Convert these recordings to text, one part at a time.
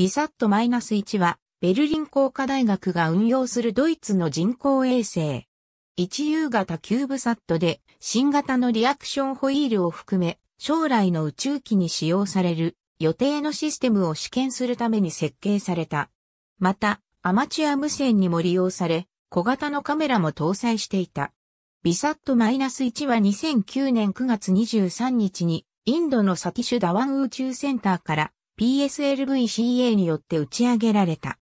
ビサット -1 は、ベルリン工科大学が運用するドイツの人工衛星。一 u 型キューブサットで、新型のリアクションホイールを含め、将来の宇宙機に使用される予定のシステムを試験するために設計された。また、アマチュア無線にも利用され、小型のカメラも搭載していた。ビサット -1 は2009年9月23日に、インドのサティシュダワン宇宙センターから PSLVCA によって打ち上げられた。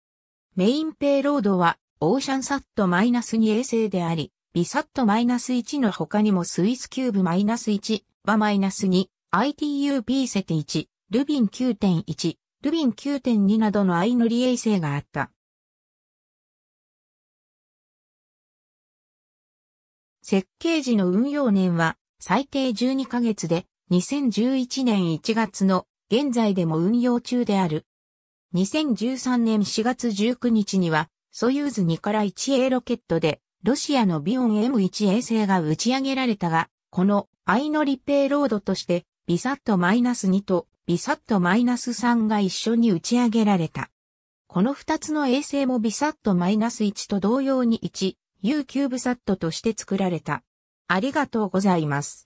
メインペイロードは、オーシャンサット -2 衛星であり、ビサット -1 の他にもスイスキューブ -1 は -2、ITUP セテ1、ルビン9.1、ルビン9.2などの相乗り衛星があった。設計時の運用年は最低12ヶ月で2011年1月の現在でも運用中である。2013年4月19日には、ソユーズ2から 1A ロケットで、ロシアのビオン M1 衛星が打ち上げられたが、このアイノリペイロードとして、ビサット -2 とビサット -3 が一緒に打ち上げられた。この2つの衛星もビサット -1 と同様に 1U キューブサットとして作られた。ありがとうございます。